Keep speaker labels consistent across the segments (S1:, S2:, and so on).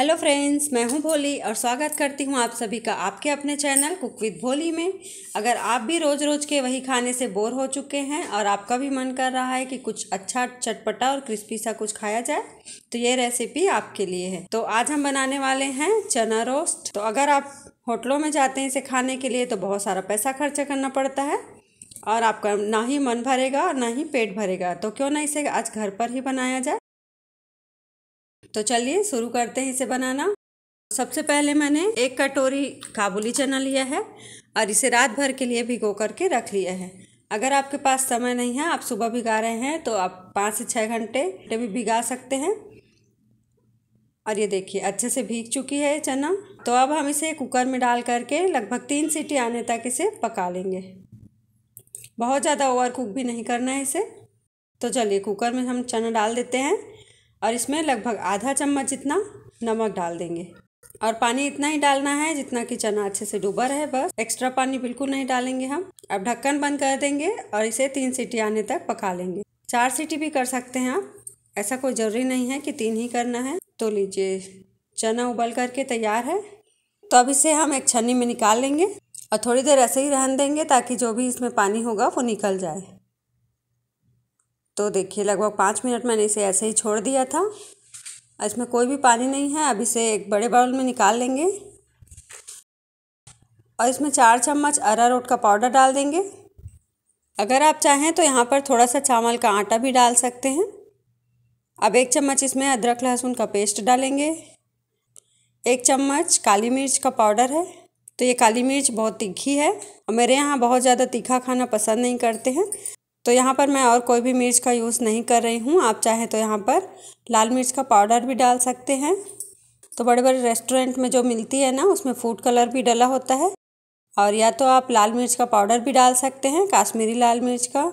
S1: hello friends मैं हूं भोली और स्वागत करती हूं आप सभी का आपके अपने चैनल कुक विद भोली में अगर आप भी रोज़ रोज़ के वही खाने से बोर हो चुके हैं और आपका भी मन कर रहा है कि कुछ अच्छा चटपटा और क्रिस्पी सा कुछ खाया जाए तो ये रेसिपी आपके लिए है तो आज हम बनाने वाले हैं चना रोस्ट तो अगर आप होटलों में जाते हैं इसे खाने के लिए तो बहुत सारा पैसा खर्चा करना पड़ता है और आपका ना ही मन भरेगा और ना ही पेट भरेगा तो क्यों ना इसे आज घर पर ही बनाया जाए तो चलिए शुरू करते हैं इसे बनाना सबसे पहले मैंने एक कटोरी काबुली चना लिया है और इसे रात भर के लिए भिगो करके रख लिया है अगर आपके पास समय नहीं है आप सुबह भिगा रहे हैं तो आप पाँच से छः घंटे भी भिगा सकते हैं और ये देखिए अच्छे से भीग चुकी है चना तो अब हम इसे कुकर में डाल करके लगभग तीन सीटी आने तक इसे पका लेंगे बहुत ज़्यादा ओवर कुक भी नहीं करना है इसे तो चलिए कुकर में हम चना डाल देते हैं और इसमें लगभग आधा चम्मच जितना नमक डाल देंगे और पानी इतना ही डालना है जितना कि चना अच्छे से डूबा रहे बस एक्स्ट्रा पानी बिल्कुल नहीं डालेंगे हम अब ढक्कन बंद कर देंगे और इसे तीन सीटी आने तक पका लेंगे चार सीटी भी कर सकते हैं आप ऐसा कोई ज़रूरी नहीं है कि तीन ही करना है तो लीजिए चना उबल करके तैयार है तो अब इसे हम एक छन्नी में निकाल लेंगे और थोड़ी देर ऐसे ही रहने देंगे ताकि जो भी इसमें पानी होगा वो निकल जाए तो देखिए लगभग पाँच मिनट मैंने इसे ऐसे ही छोड़ दिया था इसमें कोई भी पानी नहीं है अब इसे एक बड़े बाउल में निकाल लेंगे और इसमें चार चम्मच अरारोट का पाउडर डाल देंगे अगर आप चाहें तो यहाँ पर थोड़ा सा चावल का आटा भी डाल सकते हैं अब एक चम्मच इसमें अदरक लहसुन का पेस्ट डालेंगे एक चम्मच काली मिर्च का पाउडर है तो ये काली मिर्च बहुत तीखी है और मेरे यहाँ बहुत ज़्यादा तीखा खाना पसंद नहीं करते हैं तो यहाँ पर मैं और कोई भी मिर्च का यूज़ नहीं कर रही हूँ आप चाहें तो यहाँ पर लाल मिर्च का पाउडर भी डाल सकते हैं तो बड़े बड़े रेस्टोरेंट में जो मिलती है ना उसमें फूड कलर भी डला होता है और या तो आप लाल मिर्च का पाउडर भी डाल सकते हैं काश्मीरी लाल मिर्च का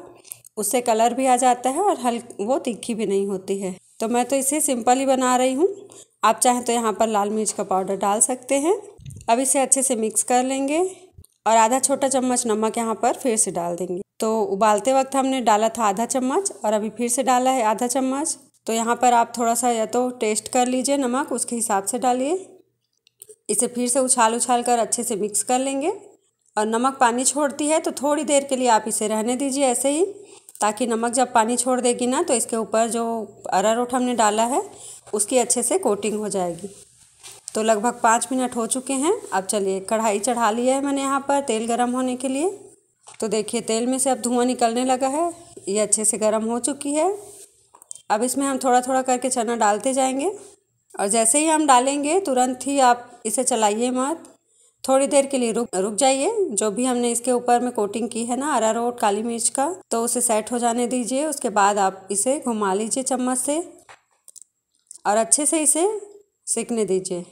S1: उससे कलर भी आ जाता है और हल वो तीखी भी नहीं होती है तो मैं तो इसे सिंपल ही बना रही हूँ आप चाहें तो यहाँ पर लाल मिर्च का पाउडर डाल सकते हैं अब इसे अच्छे से मिक्स कर लेंगे और आधा छोटा चम्मच नमक यहाँ पर फिर से डाल देंगे तो उबालते वक्त हमने डाला था आधा चम्मच और अभी फिर से डाला है आधा चम्मच तो यहाँ पर आप थोड़ा सा या तो टेस्ट कर लीजिए नमक उसके हिसाब से डालिए इसे फिर से उछाल उछाल कर अच्छे से मिक्स कर लेंगे और नमक पानी छोड़ती है तो थोड़ी देर के लिए आप इसे रहने दीजिए ऐसे ही ताकि नमक जब पानी छोड़ देगी ना तो इसके ऊपर जो अरारोट हमने डाला है उसकी अच्छे से कोटिंग हो जाएगी तो लगभग पाँच मिनट हो चुके हैं अब चलिए कढ़ाई चढ़ा लिया है मैंने यहाँ पर तेल गर्म होने के लिए तो देखिए तेल में से अब धुआं निकलने लगा है ये अच्छे से गर्म हो चुकी है अब इसमें हम थोड़ा थोड़ा करके चना डालते जाएंगे और जैसे ही हम डालेंगे तुरंत ही आप इसे चलाइए मत थोड़ी देर के लिए रुक रुक जाइए जो भी हमने इसके ऊपर में कोटिंग की है ना अरारोट काली मिर्च का तो उसे सेट हो जाने दीजिए उसके बाद आप इसे घुमा लीजिए चम्मच से और अच्छे से इसे सेकने दीजिए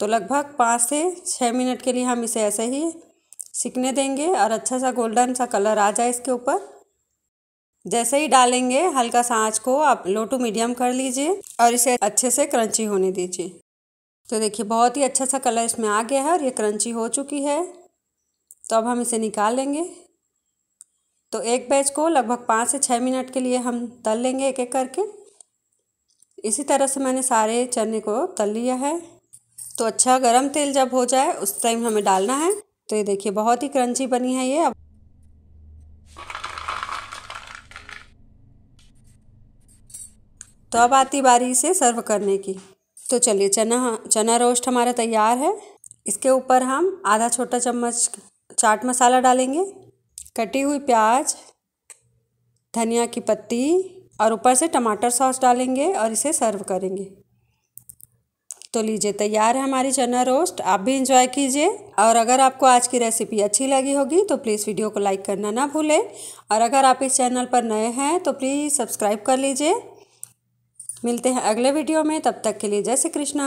S1: तो लगभग पाँच से छः मिनट के लिए हम इसे ऐसे ही सिकने देंगे और अच्छा सा गोल्डन सा कलर आ जाए इसके ऊपर जैसे ही डालेंगे हल्का सा आँच को आप लो टू मीडियम कर लीजिए और इसे अच्छे से क्रंची होने दीजिए तो देखिए बहुत ही अच्छा सा कलर इसमें आ गया है और ये क्रंची हो चुकी है तो अब हम इसे निकाल लेंगे तो एक बैच को लगभग पाँच से छः मिनट के लिए हम तल लेंगे एक एक करके इसी तरह से मैंने सारे चने को तल लिया है तो अच्छा गरम तेल जब हो जाए उस टाइम हमें डालना है तो ये देखिए बहुत ही क्रंची बनी है ये अब तो अब आती बारी से सर्व करने की तो चलिए चना चना रोस्ट हमारा तैयार है इसके ऊपर हम आधा छोटा चम्मच चाट मसाला डालेंगे कटी हुई प्याज धनिया की पत्ती और ऊपर से टमाटर सॉस डालेंगे और इसे सर्व करेंगे तो लीजिए तैयार है हमारी चना रोस्ट आप भी इंजॉय कीजिए और अगर आपको आज की रेसिपी अच्छी लगी होगी तो प्लीज़ वीडियो को लाइक करना ना भूलें और अगर आप इस चैनल पर नए हैं तो प्लीज़ सब्सक्राइब कर लीजिए मिलते हैं अगले वीडियो में तब तक के लिए जय श्री कृष्णा